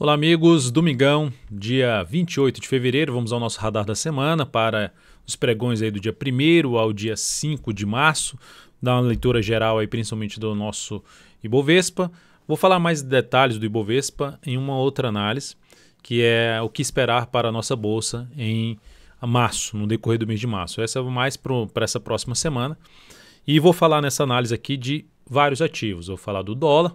Olá, amigos. Domingão, dia 28 de fevereiro, vamos ao nosso radar da semana para os pregões aí do dia 1 ao dia 5 de março. Dar uma leitura geral aí, principalmente do nosso Ibovespa. Vou falar mais detalhes do Ibovespa em uma outra análise, que é o que esperar para a nossa bolsa em março, no decorrer do mês de março. Essa é mais para essa próxima semana. E vou falar nessa análise aqui de vários ativos. Vou falar do dólar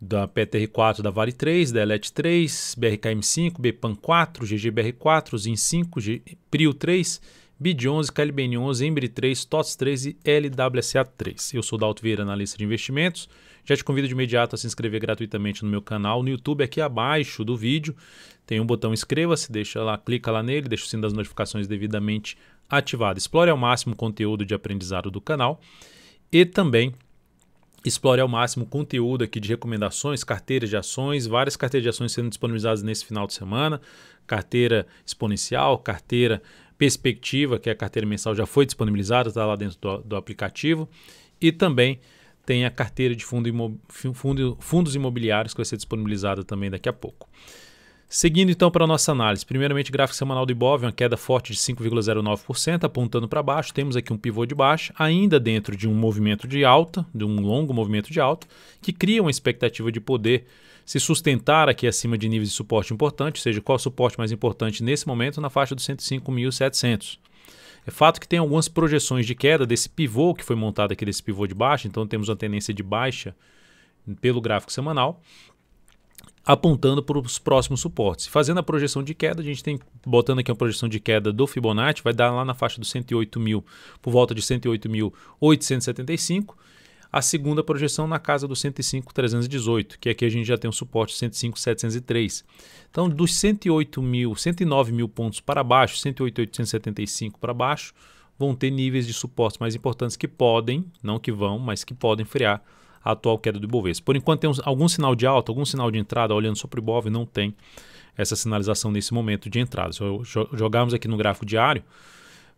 da PTR4 da Vale 3, da Elet 3, BRKM5, BPAN4, GGBR4, ZIN5, G... PRIO 3, BID 11, KLBN 11, Embry 3, TOTS 3 e LWSA 3. Eu sou Dalto Vieira, analista de investimentos. Já te convido de imediato a se inscrever gratuitamente no meu canal no YouTube, aqui abaixo do vídeo. Tem um botão inscreva-se, deixa lá, clica lá nele, deixa o sino das notificações devidamente ativado. Explore ao máximo o conteúdo de aprendizado do canal e também explore ao máximo o conteúdo aqui de recomendações, carteiras de ações, várias carteiras de ações sendo disponibilizadas nesse final de semana, carteira exponencial, carteira perspectiva, que é a carteira mensal já foi disponibilizada, está lá dentro do, do, aplicativo, e também tem a carteira de fundo imob... fundo, fundos imobiliários que vai ser disponibilizada também daqui a pouco. Seguindo então para a nossa análise, primeiramente gráfico semanal do Ibov, uma queda forte de 5,09%, apontando para baixo, temos aqui um pivô de baixa, ainda dentro de um movimento de alta, de um longo movimento de alta, que cria uma expectativa de poder se sustentar aqui acima de níveis de suporte importante, ou seja, qual é o suporte mais importante nesse momento na faixa dos 105.700. É fato que tem algumas projeções de queda desse pivô que foi montado aqui, desse pivô de baixa, então temos uma tendência de baixa pelo gráfico semanal apontando para os próximos suportes. Fazendo a projeção de queda, a gente tem, botando aqui uma projeção de queda do Fibonacci, vai dar lá na faixa dos 108 mil, por volta de 108.875. A segunda projeção na casa do 105.318, que aqui a gente já tem um suporte 105.703. Então, dos 108 mil, 109 mil pontos para baixo, 108.875 para baixo, vão ter níveis de suportes mais importantes que podem, não que vão, mas que podem frear a atual queda do Ibovespa. Por enquanto tem algum sinal de alta, algum sinal de entrada, olhando só para o Ibov, não tem essa sinalização nesse momento de entrada. Se jogarmos aqui no gráfico diário,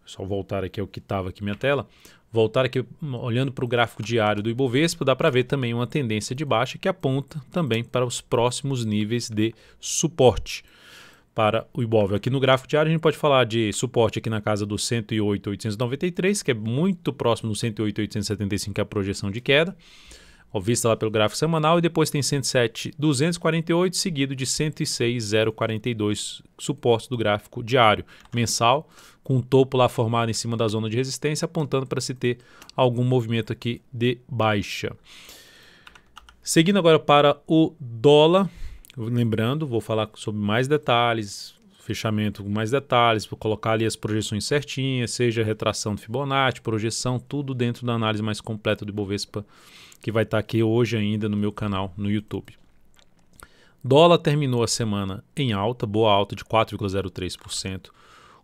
só voltar aqui ao que estava aqui minha tela, voltar aqui olhando para o gráfico diário do Ibovespa, dá para ver também uma tendência de baixa que aponta também para os próximos níveis de suporte para o imóvel. Aqui no gráfico diário a gente pode falar de suporte aqui na casa do 108.893, que é muito próximo do 108.875, que é a projeção de queda vista lá pelo gráfico semanal, e depois tem 107,248, seguido de 106,042, suporte do gráfico diário mensal, com um topo lá formado em cima da zona de resistência, apontando para se ter algum movimento aqui de baixa. Seguindo agora para o dólar, lembrando, vou falar sobre mais detalhes, fechamento com mais detalhes, vou colocar ali as projeções certinhas, seja retração do Fibonacci, projeção, tudo dentro da análise mais completa do Bovespa que vai estar tá aqui hoje ainda no meu canal no YouTube. Dólar terminou a semana em alta, boa alta de 4,03%,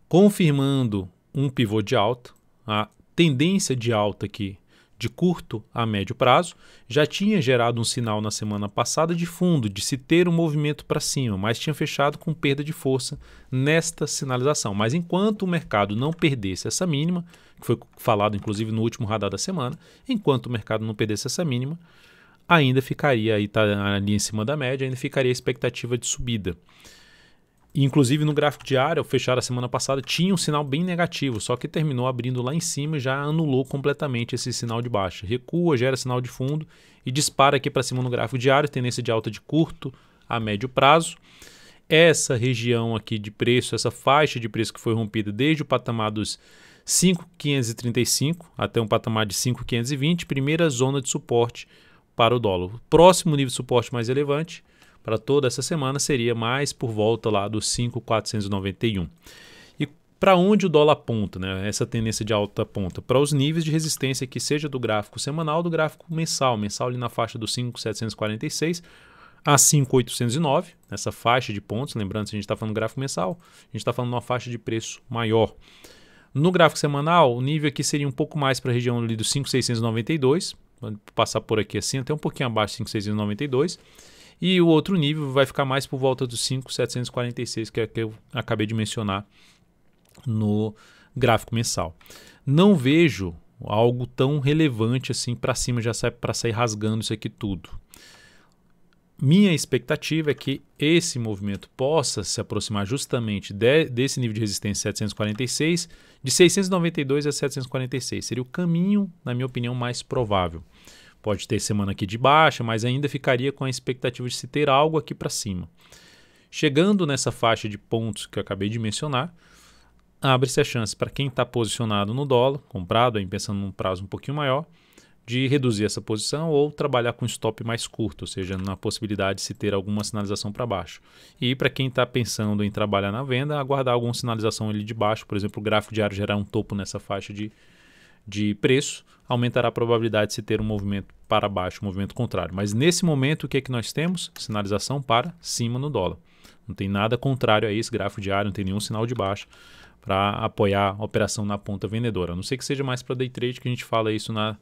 confirmando um pivô de alta. A tendência de alta aqui de curto a médio prazo, já tinha gerado um sinal na semana passada de fundo, de se ter um movimento para cima, mas tinha fechado com perda de força nesta sinalização. Mas enquanto o mercado não perdesse essa mínima, que foi falado inclusive no último radar da semana, enquanto o mercado não perdesse essa mínima, ainda ficaria aí, tá ali em cima da média, ainda ficaria a expectativa de subida. Inclusive no gráfico diário, ao fechar a semana passada, tinha um sinal bem negativo, só que terminou abrindo lá em cima e já anulou completamente esse sinal de baixa. Recua, gera sinal de fundo e dispara aqui para cima no gráfico diário, tendência de alta de curto a médio prazo. Essa região aqui de preço, essa faixa de preço que foi rompida desde o patamar dos 5,535 até um patamar de 5,520, primeira zona de suporte para o dólar. Próximo nível de suporte mais relevante, para toda essa semana seria mais por volta lá dos 5,491. E para onde o dólar aponta, né? Essa tendência de alta aponta para os níveis de resistência que seja do gráfico semanal, do gráfico mensal, mensal ali na faixa dos 5,746 a 5,809, nessa faixa de pontos, lembrando que a gente está falando gráfico mensal, a gente está falando uma faixa de preço maior. No gráfico semanal, o nível aqui seria um pouco mais para a região ali dos 5,692, passar por aqui assim, até um pouquinho abaixo de 5,692. E o outro nível vai ficar mais por volta dos 5,746, que é que eu acabei de mencionar no gráfico mensal. Não vejo algo tão relevante assim para cima já para sair rasgando isso aqui tudo. Minha expectativa é que esse movimento possa se aproximar justamente de, desse nível de resistência 746, de 692 a 746. Seria o caminho, na minha opinião, mais provável. Pode ter semana aqui de baixa, mas ainda ficaria com a expectativa de se ter algo aqui para cima. Chegando nessa faixa de pontos que eu acabei de mencionar, abre-se a chance para quem está posicionado no dólar, comprado, aí pensando num prazo um pouquinho maior, de reduzir essa posição ou trabalhar com stop mais curto, ou seja, na possibilidade de se ter alguma sinalização para baixo. E para quem está pensando em trabalhar na venda, aguardar alguma sinalização ali de baixo, por exemplo, o gráfico diário gerar um topo nessa faixa de de preço, aumentará a probabilidade de se ter um movimento para baixo, um movimento contrário. Mas nesse momento, o que é que nós temos? Sinalização para cima no dólar. Não tem nada contrário a esse gráfico diário, não tem nenhum sinal de baixo para apoiar a operação na ponta vendedora. A não sei que seja mais para day trade que a gente fala isso na,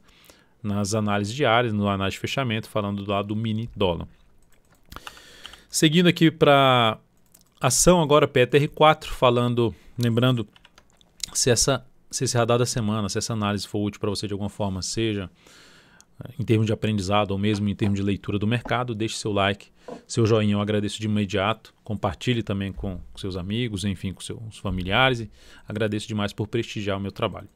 nas análises diárias, no análise de fechamento, falando do lado do mini dólar. Seguindo aqui para ação agora PTR4, falando, lembrando se essa se esse radar da semana, se essa análise for útil para você de alguma forma, seja eh, em termos de aprendizado ou mesmo em termos de leitura do mercado, deixe seu like, seu joinha, eu agradeço de imediato. Compartilhe também com seus amigos, enfim, com seus familiares. E agradeço demais por prestigiar o meu trabalho.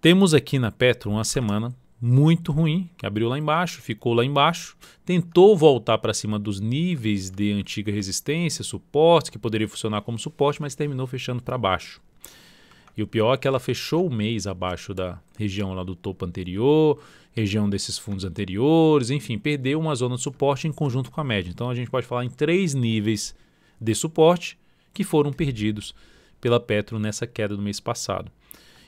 Temos aqui na Petro uma semana muito ruim, que abriu lá embaixo, ficou lá embaixo, tentou voltar para cima dos níveis de antiga resistência, suporte, que poderia funcionar como suporte, mas terminou fechando para baixo. E o pior é que ela fechou o mês abaixo da região lá do topo anterior, região desses fundos anteriores, enfim, perdeu uma zona de suporte em conjunto com a média. Então a gente pode falar em três níveis de suporte que foram perdidos pela Petro nessa queda do mês passado.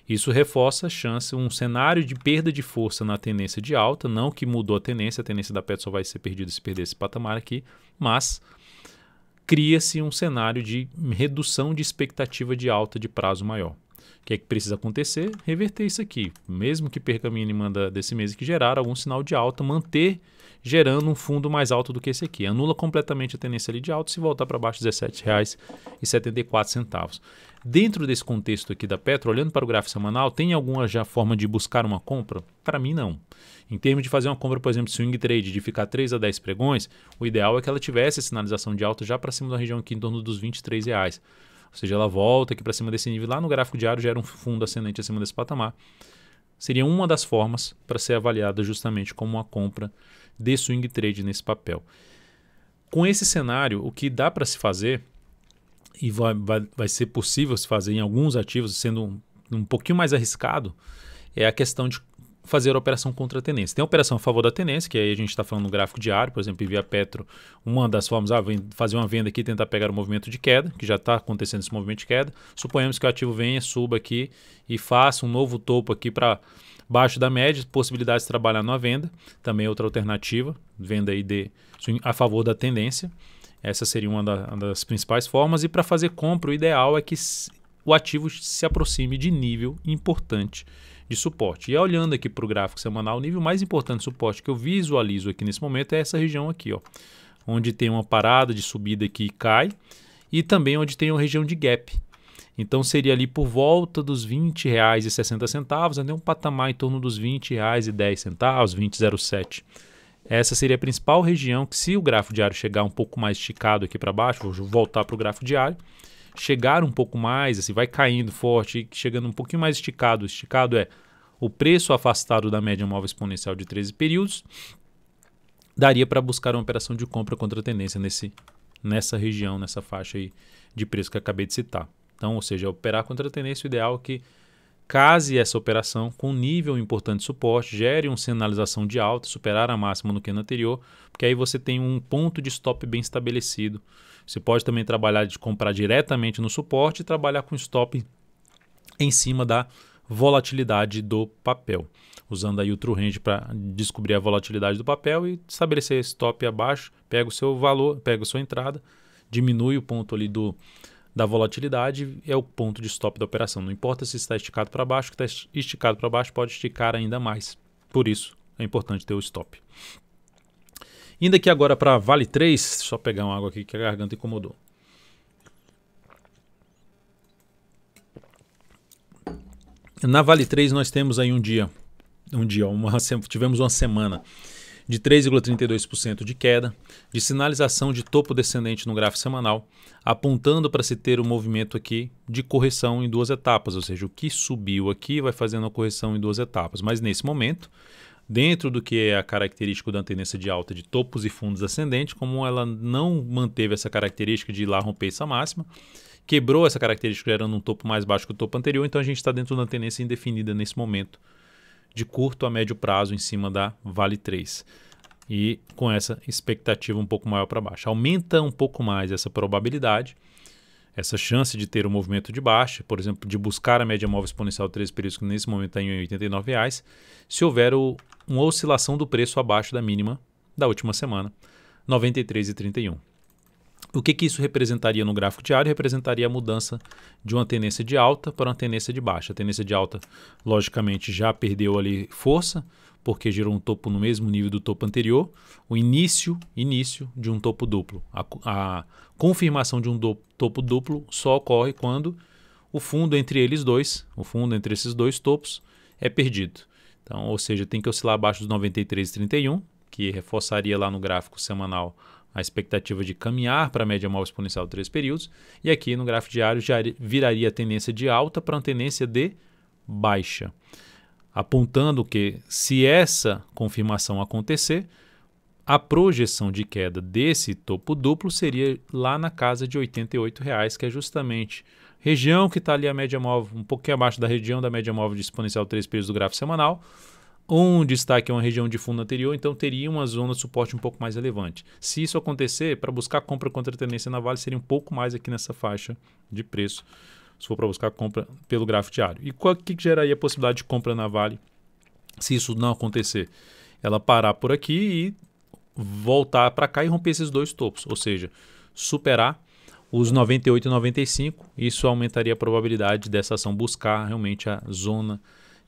Isso reforça a chance, um cenário de perda de força na tendência de alta, não que mudou a tendência, a tendência da Petro só vai ser perdida se perder esse patamar aqui, mas cria-se um cenário de redução de expectativa de alta de prazo maior. O que é que precisa acontecer? Reverter isso aqui. Mesmo que perca a mínima da, desse mês que gerar algum sinal de alta, manter gerando um fundo mais alto do que esse aqui. Anula completamente a tendência ali de alta se voltar para baixo R$17,74. Dentro desse contexto aqui da Petro, olhando para o gráfico semanal, tem alguma já forma de buscar uma compra? Para mim, não. Em termos de fazer uma compra, por exemplo, swing trade, de ficar 3 a 10 pregões, o ideal é que ela tivesse sinalização de alta já para cima da região aqui em torno dos R$23,00. Ou seja, ela volta aqui para cima desse nível lá no gráfico diário, gera um fundo ascendente acima desse patamar. Seria uma das formas para ser avaliada justamente como uma compra de swing trade nesse papel. Com esse cenário, o que dá para se fazer e vai, vai, vai ser possível se fazer em alguns ativos, sendo um, um pouquinho mais arriscado, é a questão de fazer a operação contra a tenência. Tem a operação a favor da tenência, que aí a gente está falando no gráfico diário, por exemplo, via Petro, uma das formas, ah, fazer uma venda aqui e tentar pegar o movimento de queda, que já está acontecendo esse movimento de queda. Suponhamos que o ativo venha, suba aqui e faça um novo topo aqui para baixo da média, possibilidade de trabalhar numa venda, também é outra alternativa, venda aí de, a favor da tendência. Essa seria uma, da, uma das principais formas. E para fazer compra, o ideal é que o ativo se aproxime de nível importante de suporte. E olhando aqui para o gráfico semanal, o nível mais importante de suporte que eu visualizo aqui nesse momento é essa região aqui, ó, onde tem uma parada de subida que cai e também onde tem uma região de gap. Então seria ali por volta dos R$ 20,60, até um patamar em torno dos R$ 20,10, 20,07. Essa seria a principal região que se o gráfico diário chegar um pouco mais esticado aqui para baixo, vou voltar para o gráfico diário, chegar um pouco mais, assim, vai caindo forte, chegando um pouquinho mais esticado. Esticado é o preço afastado da média móvel exponencial de 13 períodos. Daria para buscar uma operação de compra contra a tendência nesse, nessa região, nessa faixa aí de preço que acabei de citar. Então, ou seja, operar contra a tendência, o ideal é que case essa operação com um nível importante de suporte, gere uma sinalização de alta, superar a máxima no que ano anterior, porque aí você tem um ponto de stop bem estabelecido você pode também trabalhar de comprar diretamente no suporte e trabalhar com stop em cima da volatilidade do papel, usando aí o true range para descobrir a volatilidade do papel e estabelecer stop abaixo, pega o seu valor, pega a sua entrada, diminui o ponto ali do da volatilidade é o ponto de stop da operação. Não importa se está esticado para baixo, que está esticado para baixo pode esticar ainda mais. Por isso é importante ter o stop. Indo aqui agora para Vale 3, só pegar uma água aqui que a garganta incomodou. Na Vale 3 nós temos aí um dia, um dia, uma, tivemos uma semana de 3,32% de queda, de sinalização de topo descendente no gráfico semanal, apontando para se ter um movimento aqui de correção em duas etapas, ou seja, o que subiu aqui vai fazendo a correção em duas etapas. Mas nesse momento, dentro do que é a característica da tendência de alta de topos e fundos ascendentes, como ela não manteve essa característica de ir lá romper essa máxima, quebrou essa característica gerando um topo mais baixo que o topo anterior, então a gente está dentro da uma tendência indefinida nesse momento, de curto a médio prazo, em cima da Vale 3. E com essa expectativa um pouco maior para baixo. Aumenta um pouco mais essa probabilidade essa chance de ter um movimento de baixa, por exemplo, de buscar a média móvel exponencial de três períodos, que nesse momento está em R$ 89,00, se houver o, uma oscilação do preço abaixo da mínima da última semana, R$ 93,31. O que, que isso representaria no gráfico diário? Representaria a mudança de uma tendência de alta para uma tendência de baixa. A tendência de alta, logicamente, já perdeu ali força, porque gerou um topo no mesmo nível do topo anterior, o início, início de um topo duplo. A, a confirmação de um do, topo duplo só ocorre quando o fundo entre eles dois, o fundo entre esses dois topos, é perdido. Então, ou seja, tem que oscilar abaixo dos 93,31, que reforçaria lá no gráfico semanal a expectativa de caminhar para a média móvel exponencial de três períodos, e aqui no gráfico diário já viraria a tendência de alta para uma tendência de baixa, apontando que se essa confirmação acontecer, a projeção de queda desse topo duplo seria lá na casa de R$ 88,00, que é justamente região que está ali a média móvel, um pouquinho abaixo da região da média móvel de exponencial 3 períodos do gráfico semanal, um destaque é uma região de fundo anterior, então teria uma zona de suporte um pouco mais relevante. Se isso acontecer, para buscar compra contra a tendência na Vale, seria um pouco mais aqui nessa faixa de preço, se for para buscar compra pelo gráfico diário. E o que geraria a possibilidade de compra na Vale se isso não acontecer? Ela parar por aqui e voltar para cá e romper esses dois topos, ou seja, superar os 98 e 95, isso aumentaria a probabilidade dessa ação buscar realmente a zona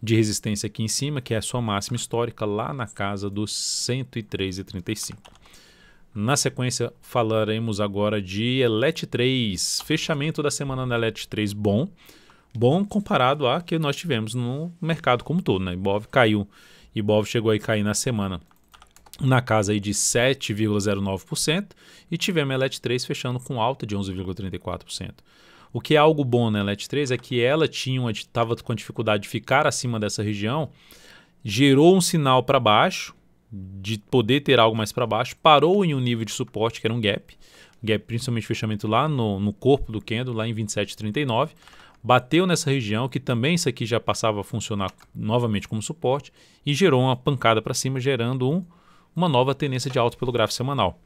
de resistência aqui em cima, que é a sua máxima histórica lá na casa dos 103,35. Na sequência, falaremos agora de ELET 3, fechamento da semana na ELET 3 bom, bom comparado a que nós tivemos no mercado como todo, né? Ibov caiu, Ibov chegou a cair na semana na casa aí de 7,09% e tivemos a ELET 3 fechando com alta de 11,34%. O que é algo bom na ELET 3 é que ela tinha estava com dificuldade de ficar acima dessa região, gerou um sinal para baixo, de poder ter algo mais para baixo, parou em um nível de suporte, que era um gap, gap principalmente fechamento lá no, no corpo do candle, lá em 27,39, bateu nessa região, que também isso aqui já passava a funcionar novamente como suporte, e gerou uma pancada para cima, gerando um, uma nova tendência de alta pelo gráfico semanal.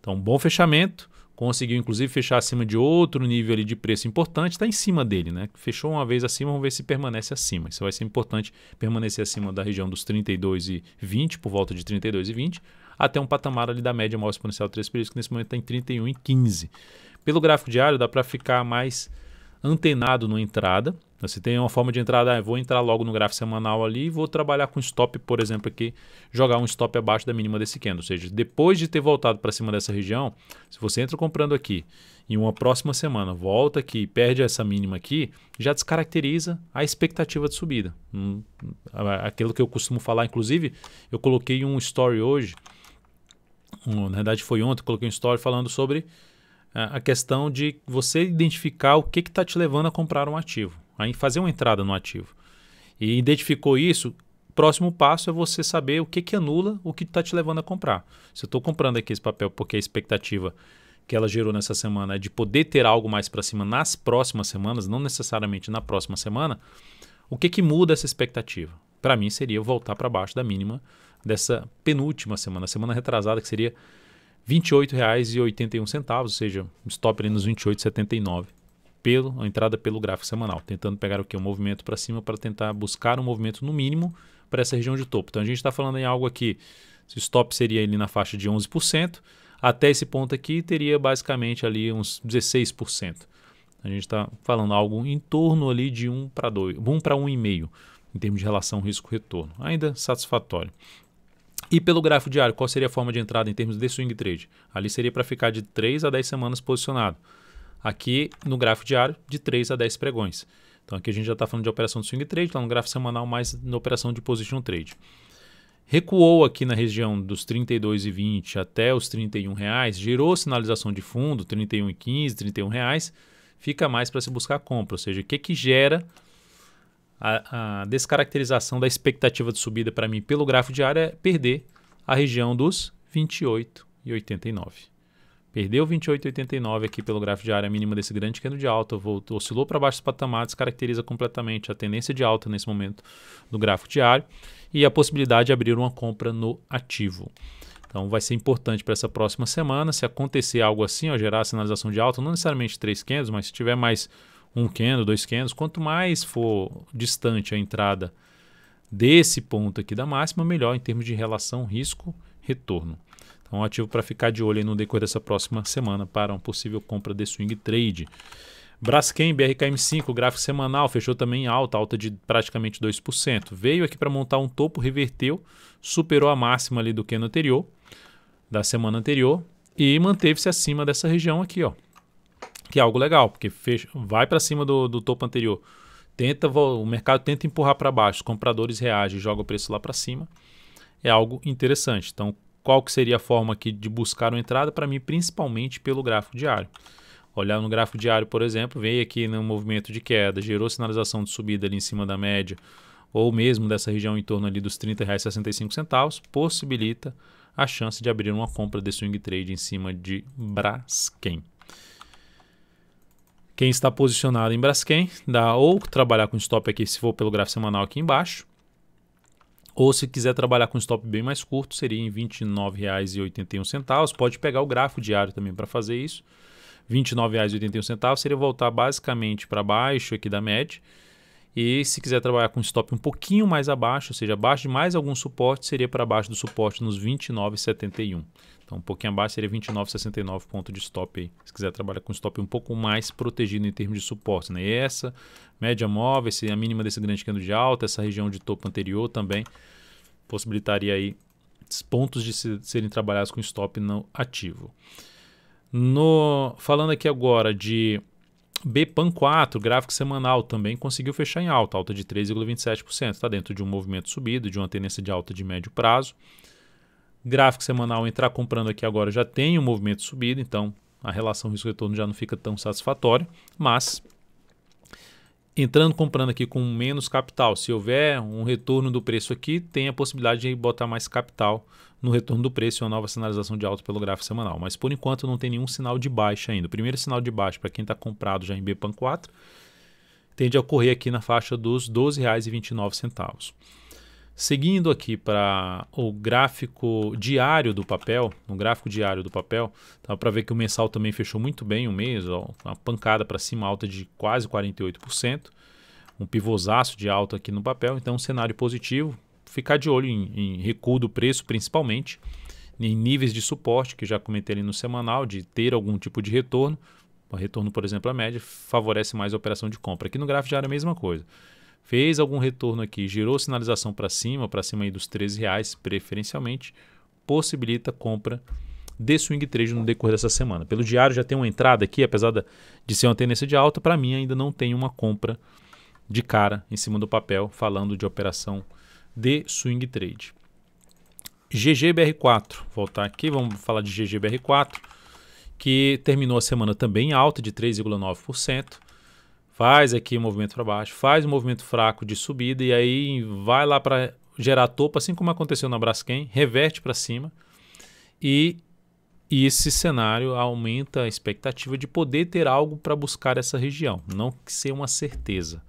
Então, bom fechamento, Conseguiu, inclusive, fechar acima de outro nível ali de preço importante, está em cima dele, né? Fechou uma vez acima, vamos ver se permanece acima. Isso vai ser importante permanecer acima da região dos 32,20, por volta de 32,20, até um patamar ali da média móvel exponencial de três períodos, que nesse momento está em 31,15. Pelo gráfico diário, dá para ficar mais antenado na entrada. Você tem uma forma de entrada, ah, vou entrar logo no gráfico semanal ali e vou trabalhar com stop, por exemplo, aqui, jogar um stop abaixo da mínima desse candle. Ou seja, depois de ter voltado para cima dessa região, se você entra comprando aqui em uma próxima semana, volta aqui e perde essa mínima aqui, já descaracteriza a expectativa de subida. Hum, aquilo que eu costumo falar, inclusive, eu coloquei um story hoje, na verdade foi ontem, coloquei um story falando sobre a questão de você identificar o que está te levando a comprar um ativo, a fazer uma entrada no ativo. E identificou isso, próximo passo é você saber o que, que anula o que está te levando a comprar. Se eu estou comprando aqui esse papel porque a expectativa que ela gerou nessa semana é de poder ter algo mais para cima nas próximas semanas, não necessariamente na próxima semana, o que, que muda essa expectativa? Para mim seria voltar para baixo da mínima dessa penúltima semana, semana retrasada, que seria R$ 28,81, ou seja, stop ali nos 28,79 pelo a entrada pelo gráfico semanal, tentando pegar o que um movimento para cima para tentar buscar um movimento no mínimo para essa região de topo. Então a gente está falando em algo aqui, o stop seria ali na faixa de 11%, até esse ponto aqui teria basicamente ali uns 16%. A gente está falando algo em torno ali de para 1 para 1,5 em termos de relação risco-retorno. Ainda satisfatório. E pelo gráfico diário, qual seria a forma de entrada em termos de swing trade? Ali seria para ficar de 3 a 10 semanas posicionado. Aqui no gráfico diário, de 3 a 10 pregões. Então aqui a gente já está falando de operação de swing trade, lá no gráfico semanal, mais na operação de position trade. Recuou aqui na região dos R$ 32,20 até os R$ 31, reais, gerou sinalização de fundo, R$ 31,15, R$ 31, reais, fica mais para se buscar compra, ou seja, o que, que gera a, a descaracterização da expectativa de subida para mim pelo gráfico diário é perder a região dos 28,89. Perdeu 28,89 aqui pelo gráfico diário, a mínima desse grande candle é de alta, voltou, oscilou para baixo dos patamares, caracteriza completamente a tendência de alta nesse momento do gráfico diário e a possibilidade de abrir uma compra no ativo. Então vai ser importante para essa próxima semana, se acontecer algo assim, ó, gerar sinalização de alta, não necessariamente 3,500, mas se tiver mais um candle, dois candles, quanto mais for distante a entrada desse ponto aqui da máxima, melhor em termos de relação risco-retorno. Então, ativo para ficar de olho no decorrer dessa próxima semana para uma possível compra de swing trade. Braskem, BRKM5, gráfico semanal, fechou também em alta, alta de praticamente 2%. Veio aqui para montar um topo, reverteu, superou a máxima ali do que anterior, da semana anterior, e manteve-se acima dessa região aqui, ó, que é algo legal, porque fecha, vai para cima do, do topo anterior. Tenta, o mercado tenta empurrar para baixo, os compradores reagem, joga o preço lá para cima. É algo interessante. Então, qual que seria a forma aqui de buscar uma entrada para mim, principalmente pelo gráfico diário? Olhar no gráfico diário, por exemplo, veio aqui no movimento de queda, gerou sinalização de subida ali em cima da média, ou mesmo dessa região em torno ali dos R$ 30,65, possibilita a chance de abrir uma compra de swing trade em cima de Braskem. Quem está posicionado em Braskem, dá ou trabalhar com stop aqui, se for pelo gráfico semanal aqui embaixo, ou se quiser trabalhar com stop bem mais curto, seria em R$ 29,81. Pode pegar o gráfico diário também para fazer isso. R$ 29,81 seria voltar basicamente para baixo aqui da média. E se quiser trabalhar com stop um pouquinho mais abaixo, ou seja, abaixo de mais algum suporte, seria para baixo do suporte nos R$ 29,71. Então, um pouquinho abaixo seria 29,69 ponto de stop aí. Se quiser trabalhar com stop um pouco mais protegido em termos de suporte, né? E essa média móvel, esse, a mínima desse grande candle de alta, essa região de topo anterior também possibilitaria aí pontos de se, serem trabalhados com stop não ativo. No, falando aqui agora de BPAN 4, gráfico semanal, também conseguiu fechar em alta, alta de 3,27%. Está dentro de um movimento subido, de uma tendência de alta de médio prazo. Gráfico semanal, entrar comprando aqui agora já tem um movimento subido então a relação risco-retorno já não fica tão satisfatória, mas entrando comprando aqui com menos capital, se houver um retorno do preço aqui, tem a possibilidade de botar mais capital no retorno do preço e uma nova sinalização de alta pelo gráfico semanal. Mas por enquanto não tem nenhum sinal de baixa ainda. O primeiro sinal de baixa para quem está comprado já em BPAN 4 tende a ocorrer aqui na faixa dos R$ 12,29. Seguindo aqui para o gráfico diário do papel, no gráfico diário do papel, dá para ver que o mensal também fechou muito bem o um mês, ó, uma pancada para cima alta de quase 48%, um pivôzaço de alta aqui no papel, então um cenário positivo, ficar de olho em, em recuo do preço principalmente, em níveis de suporte que já comentei ali no semanal, de ter algum tipo de retorno, o retorno por exemplo a média favorece mais a operação de compra, aqui no gráfico diário é a mesma coisa fez algum retorno aqui, girou sinalização para cima, para cima aí dos 13 reais, preferencialmente, possibilita compra de swing trade no decorrer dessa semana. Pelo diário já tem uma entrada aqui, apesar de ser uma tendência de alta, para mim ainda não tem uma compra de cara em cima do papel falando de operação de swing trade. GGBR4, voltar aqui, vamos falar de GGBR4, que terminou a semana também alta de 3,9% faz aqui o um movimento para baixo, faz um movimento fraco de subida e aí vai lá para gerar topo, assim como aconteceu na Braskem, reverte para cima e, e, esse cenário aumenta a expectativa de poder ter algo para buscar essa região, não que ser uma certeza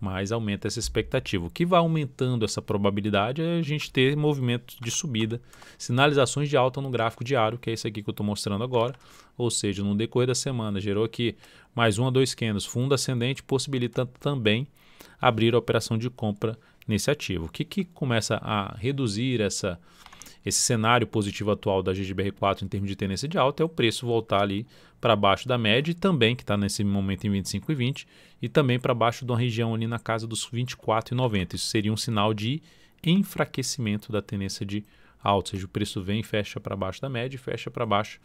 mas aumenta essa expectativa. O que vai aumentando essa probabilidade é a gente ter movimentos de subida, sinalizações de alta no gráfico diário, que é esse aqui que eu estou mostrando agora, ou seja, no decorrer da semana gerou aqui mais um a dois candles, fundo ascendente, possibilita também abrir a operação de compra nesse ativo. O que, que começa a reduzir essa esse cenário positivo atual da GGBR4 em termos de tendência de alta é o preço voltar ali para baixo da média e também, que está nesse momento em 25,20 e também para baixo de uma região ali na casa dos 24,90. Isso seria um sinal de enfraquecimento da tendência de alta, ou seja, o preço vem, fecha para baixo da média e fecha para baixo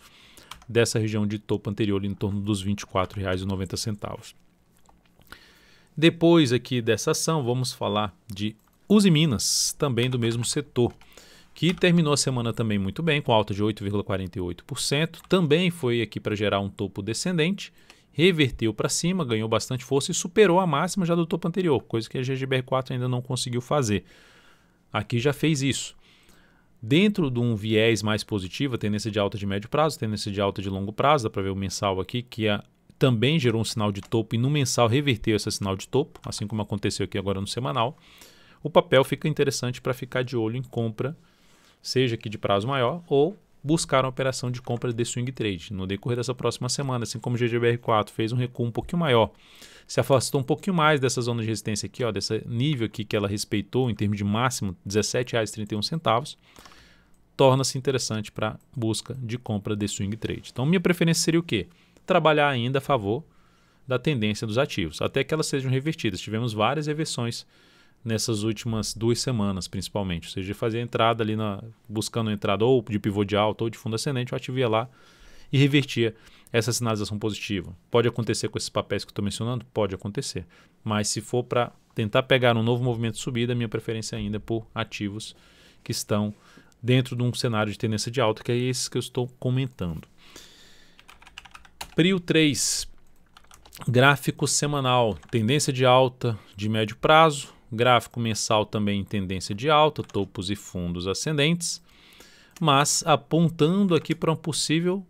dessa região de topo anterior ali em torno dos R$ 24,90. Depois aqui dessa ação, vamos falar de Uzi Minas, também do mesmo setor que terminou a semana também muito bem, com alta de 8,48%. Também foi aqui para gerar um topo descendente, reverteu para cima, ganhou bastante força e superou a máxima já do topo anterior, coisa que a GGBR4 ainda não conseguiu fazer. Aqui já fez isso. Dentro de um viés mais positivo, a tendência de alta de médio prazo, tendência de alta de longo prazo, dá para ver o mensal aqui, que a, também gerou um sinal de topo e no mensal reverteu esse sinal de topo, assim como aconteceu aqui agora no semanal. O papel fica interessante para ficar de olho em compra seja que de prazo maior ou buscar uma operação de compra de swing trade no decorrer dessa próxima semana, assim como o GGBR4 fez um recuo um pouquinho maior, se afastou um pouquinho mais dessa zona de resistência aqui, ó, desse nível aqui que ela respeitou em termos de máximo R$17,31, torna-se interessante para busca de compra de swing trade. Então, minha preferência seria o quê? Trabalhar ainda a favor da tendência dos ativos, até que elas sejam revertidas. Tivemos várias reversões nessas últimas duas semanas, principalmente. Ou seja, fazia entrada ali, na, buscando entrada ou de pivô de alta ou de fundo ascendente, eu ativia lá e revertia essa sinalização positiva. Pode acontecer com esses papéis que eu estou mencionando? Pode acontecer. Mas se for para tentar pegar um novo movimento de subida, minha preferência ainda é por ativos que estão dentro de um cenário de tendência de alta, que é esses que eu estou comentando. PRIO 3, gráfico semanal, tendência de alta de médio prazo, Gráfico mensal também em tendência de alta, topos e fundos ascendentes, mas apontando aqui para um possível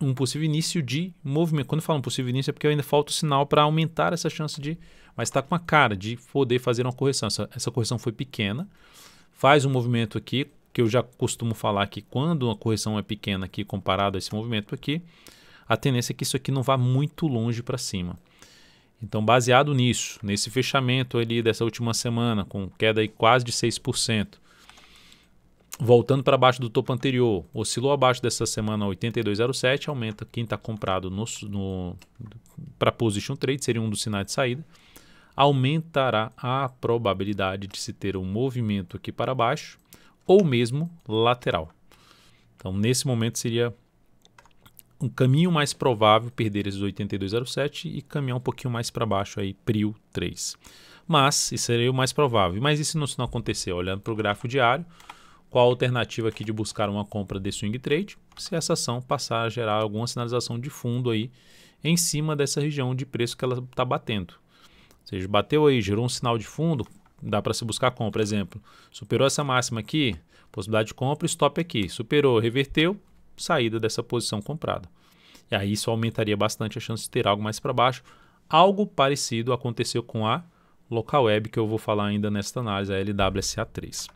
um possível início de movimento. Quando eu falo um possível início é porque ainda falta o sinal para aumentar essa chance de, mas está com a cara de poder fazer uma correção. Essa, essa correção foi pequena, faz um movimento aqui que eu já costumo falar que quando uma correção é pequena aqui comparado a esse movimento aqui, a tendência é que isso aqui não vá muito longe para cima. Então, baseado nisso, nesse fechamento ali dessa última semana, com queda aí quase de 6%, voltando para baixo do topo anterior, oscilou abaixo dessa semana 82,07, aumenta quem está comprado no, no para position trade, seria um dos sinais de saída, aumentará a probabilidade de se ter um movimento aqui para baixo ou mesmo lateral. Então, nesse momento seria um caminho mais provável perder esses 8207 e caminhar um pouquinho mais para baixo aí, PRIO 3. Mas isso seria o mais provável. Mas e se não, se não acontecer? Olhando para o gráfico diário, qual a alternativa aqui de buscar uma compra de swing trade? Se essa ação passar a gerar alguma sinalização de fundo aí em cima dessa região de preço que ela está batendo. Ou seja, bateu aí, gerou um sinal de fundo, dá para se buscar compra. Exemplo, superou essa máxima aqui, possibilidade de compra, stop aqui. Superou, reverteu, saída dessa posição comprada. E aí isso aumentaria bastante a chance de ter algo mais para baixo. Algo parecido aconteceu com a LocalWeb, que eu vou falar ainda nesta análise, a LWSA3.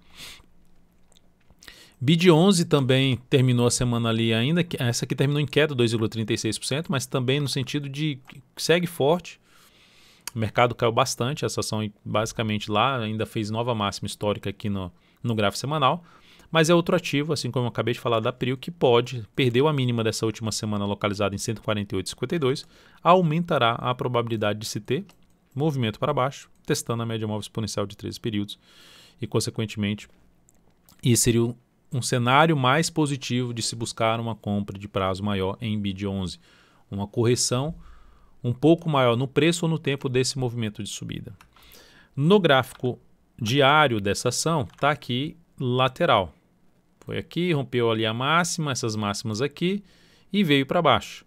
BID11 também terminou a semana ali ainda, essa aqui terminou em queda 2,36%, mas também no sentido de segue forte. O mercado caiu bastante, essa ação basicamente lá ainda fez nova máxima histórica aqui no, no gráfico semanal mas é outro ativo, assim como eu acabei de falar da PRIO, que pode, perdeu a mínima dessa última semana localizada em 148,52, aumentará a probabilidade de se ter movimento para baixo, testando a média móvel exponencial de 13 períodos e, consequentemente, isso seria um, um cenário mais positivo de se buscar uma compra de prazo maior em BID 11, uma correção um pouco maior no preço ou no tempo desse movimento de subida. No gráfico diário dessa ação, está aqui lateral. Foi aqui, rompeu ali a máxima, essas máximas aqui e veio para baixo.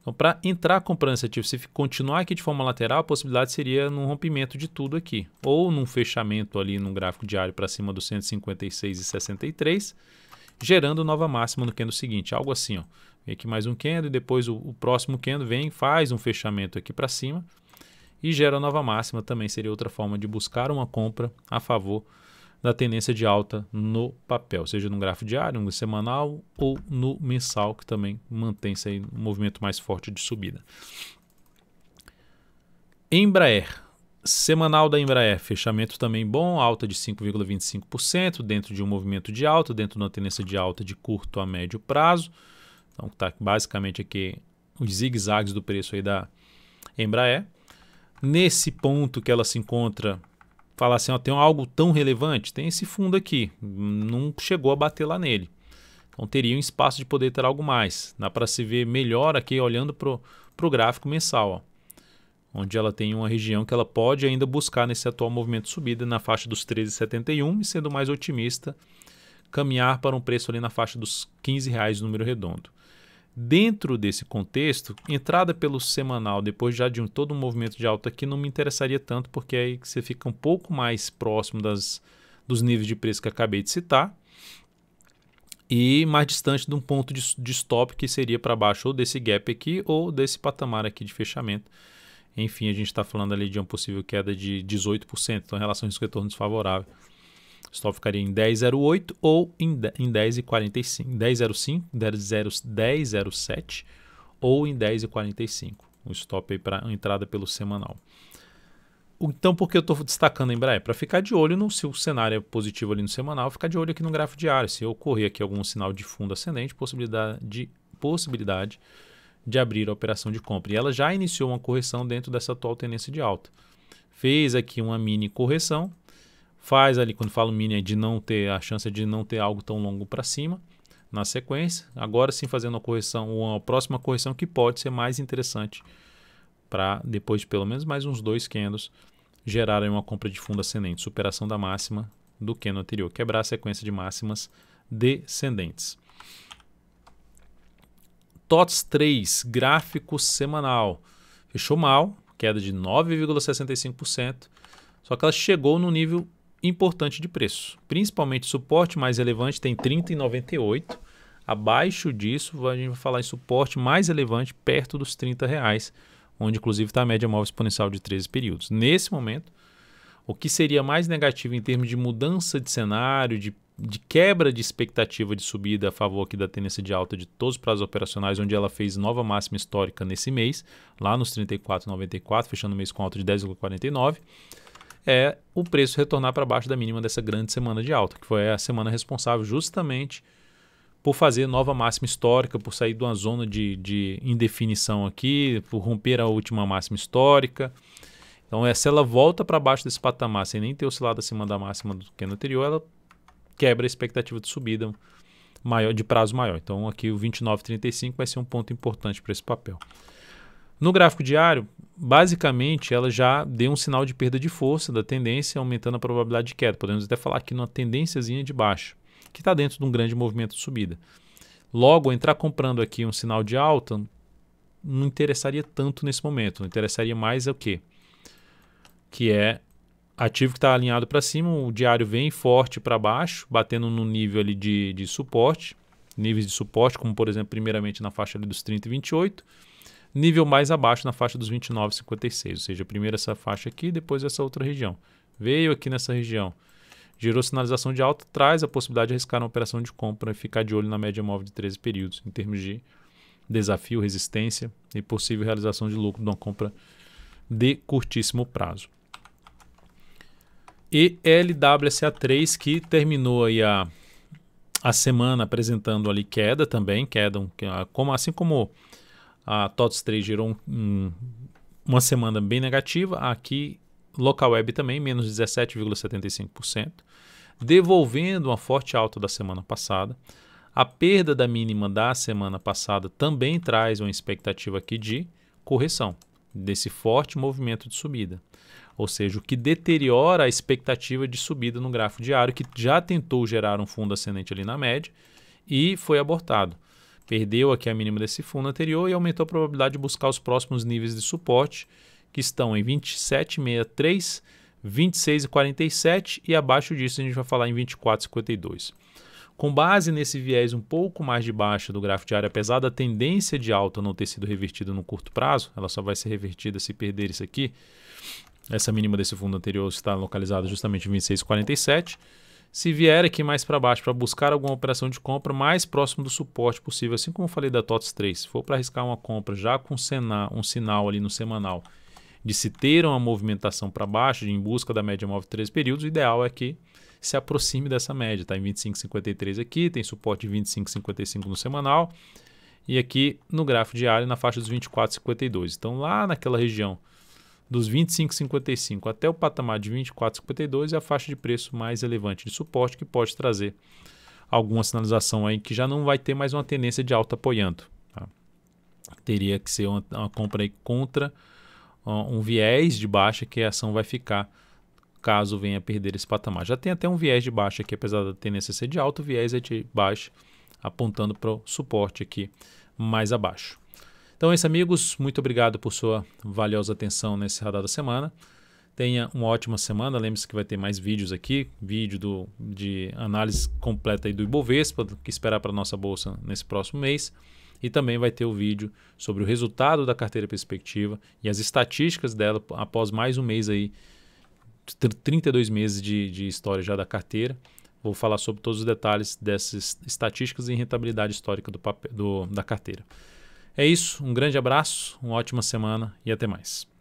Então, para entrar comprando tipo, esse ativo, se continuar aqui de forma lateral, a possibilidade seria num rompimento de tudo aqui, ou num fechamento ali num gráfico diário para cima dos 156,63, gerando nova máxima no candle seguinte, algo assim, ó. Vem aqui mais um candle e depois o, o próximo candle vem, faz um fechamento aqui para cima e gera nova máxima, também seria outra forma de buscar uma compra a favor da tendência de alta no papel, seja no gráfico diário, no semanal ou no mensal, que também mantém-se aí um movimento mais forte de subida. Embraer, semanal da Embraer, fechamento também bom, alta de 5,25%, dentro de um movimento de alta, dentro de uma tendência de alta de curto a médio prazo. Então está basicamente aqui os zigue-zagues do preço aí da Embraer. Nesse ponto que ela se encontra falar assim, ó, tem algo tão relevante? Tem esse fundo aqui, não chegou a bater lá nele. Então teria um espaço de poder ter algo mais. Dá para se ver melhor aqui olhando para o gráfico mensal, ó onde ela tem uma região que ela pode ainda buscar nesse atual movimento de subida na faixa dos 13,71 e sendo mais otimista, caminhar para um preço ali na faixa dos 15 reais número redondo. Dentro desse contexto, entrada pelo semanal, depois já de um, todo um movimento de alta aqui, não me interessaria tanto, porque aí você fica um pouco mais próximo das, dos níveis de preço que acabei de citar e mais distante de um ponto de, de stop que seria para baixo ou desse gap aqui ou desse patamar aqui de fechamento. Enfim, a gente está falando ali de uma possível queda de 18%, então relação risco-retorno desfavorável stop ficaria em 10,08 ou em, em 10,45, 10,05, 10,07 ou em 10,45. Um stop aí para entrada pelo semanal. Então, por que eu estou destacando a Embraer? Para ficar de olho no se o cenário é positivo ali no semanal, ficar de olho aqui no gráfico diário. Se ocorrer aqui algum sinal de fundo ascendente, possibilidade de, possibilidade de abrir a operação de compra. E ela já iniciou uma correção dentro dessa atual tendência de alta. Fez aqui uma mini correção, faz ali, quando falo mini, é de não ter a chance é de não ter algo tão longo para cima na sequência. Agora sim, fazendo a correção, uma próxima correção que pode ser mais interessante para depois de pelo menos mais uns dois candles gerarem uma compra de fundo ascendente, superação da máxima do candle anterior, quebrar a sequência de máximas descendentes. TOTS 3, gráfico semanal. Fechou mal, queda de 9,65%, só que ela chegou no nível importante de preço. Principalmente suporte mais relevante tem 30,98. Abaixo disso, a gente vai falar em suporte mais relevante perto dos 30 reais, onde inclusive está a média móvel exponencial de 13 períodos. Nesse momento, o que seria mais negativo em termos de mudança de cenário, de, de quebra de expectativa de subida a favor aqui da tendência de alta de todos os prazos operacionais, onde ela fez nova máxima histórica nesse mês, lá nos 34,94, fechando o mês com alta de 10,49 é o preço retornar para baixo da mínima dessa grande semana de alta, que foi a semana responsável justamente por fazer nova máxima histórica, por sair de uma zona de, de indefinição aqui, por romper a última máxima histórica. Então, se ela volta para baixo desse patamar, sem nem ter oscilado acima da máxima do que no anterior, ela quebra a expectativa de subida maior, de prazo maior. Então, aqui o 29,35 vai ser um ponto importante para esse papel. No gráfico diário, basicamente, ela já deu um sinal de perda de força da tendência, aumentando a probabilidade de queda. Podemos até falar aqui numa tendênciazinha de baixo, que está dentro de um grande movimento de subida. Logo, entrar comprando aqui um sinal de alta não interessaria tanto nesse momento. Não interessaria mais é o quê? Que é ativo que está alinhado para cima, o diário vem forte para baixo, batendo no nível ali de, de suporte, níveis de suporte, como por exemplo, primeiramente na faixa ali dos 30 e 28 nível mais abaixo na faixa dos 29,56, ou seja, primeiro essa faixa aqui, depois essa outra região. Veio aqui nessa região, gerou sinalização de alta, traz a possibilidade de arriscar uma operação de compra e ficar de olho na média móvel de 13 períodos, em termos de desafio, resistência e possível realização de lucro de uma compra de curtíssimo prazo. E LWSA3 que terminou aí a, a semana apresentando ali queda também, queda, como, assim como a TOTS 3 gerou um, um, uma semana bem negativa. Aqui, local web também, menos 17,75%, devolvendo uma forte alta da semana passada. A perda da mínima da semana passada também traz uma expectativa aqui de correção desse forte movimento de subida. Ou seja, o que deteriora a expectativa de subida no gráfico diário, que já tentou gerar um fundo ascendente ali na média e foi abortado perdeu aqui a mínima desse fundo anterior e aumentou a probabilidade de buscar os próximos níveis de suporte, que estão em 27,63, 26,47 e abaixo disso a gente vai falar em 24,52. Com base nesse viés um pouco mais de baixo do gráfico área apesar da tendência de alta não ter sido revertida no curto prazo, ela só vai ser revertida se perder isso aqui. Essa mínima desse fundo anterior está localizada justamente em 26,47. Se vier aqui mais para baixo para buscar alguma operação de compra mais próximo do suporte possível, assim como eu falei da TOTS 3, se for para arriscar uma compra já com um sinal ali no semanal de se ter uma movimentação para baixo, de em busca da média móvel 3 períodos, o ideal é que se aproxime dessa média. Está em 25,53 aqui, tem suporte de 25,55 no semanal e aqui no gráfico diário na faixa dos 24,52. Então lá naquela região dos 25,55 até o patamar de 24,52 é a faixa de preço mais relevante de suporte que pode trazer alguma sinalização aí que já não vai ter mais uma tendência de alta apoiando. Tá? Teria que ser uma, uma compra aí contra uh, um viés de baixa que a ação vai ficar caso venha a perder esse patamar. Já tem até um viés de baixa aqui, apesar da tendência ser de alta, o viés é de baixa apontando para o suporte aqui mais abaixo. Então é isso, amigos. Muito obrigado por sua valiosa atenção nesse radar da semana. Tenha uma ótima semana. Lembre-se que vai ter mais vídeos aqui, vídeo do, de análise completa do Ibovespa, que esperar para nossa bolsa nesse próximo mês. E também vai ter o vídeo sobre o resultado da carteira perspectiva e as estatísticas dela após mais um mês aí, 32 meses de, de história já da carteira. Vou falar sobre todos os detalhes dessas estatísticas e rentabilidade histórica do, papel, do da carteira. É isso, um grande abraço, uma ótima semana e até mais.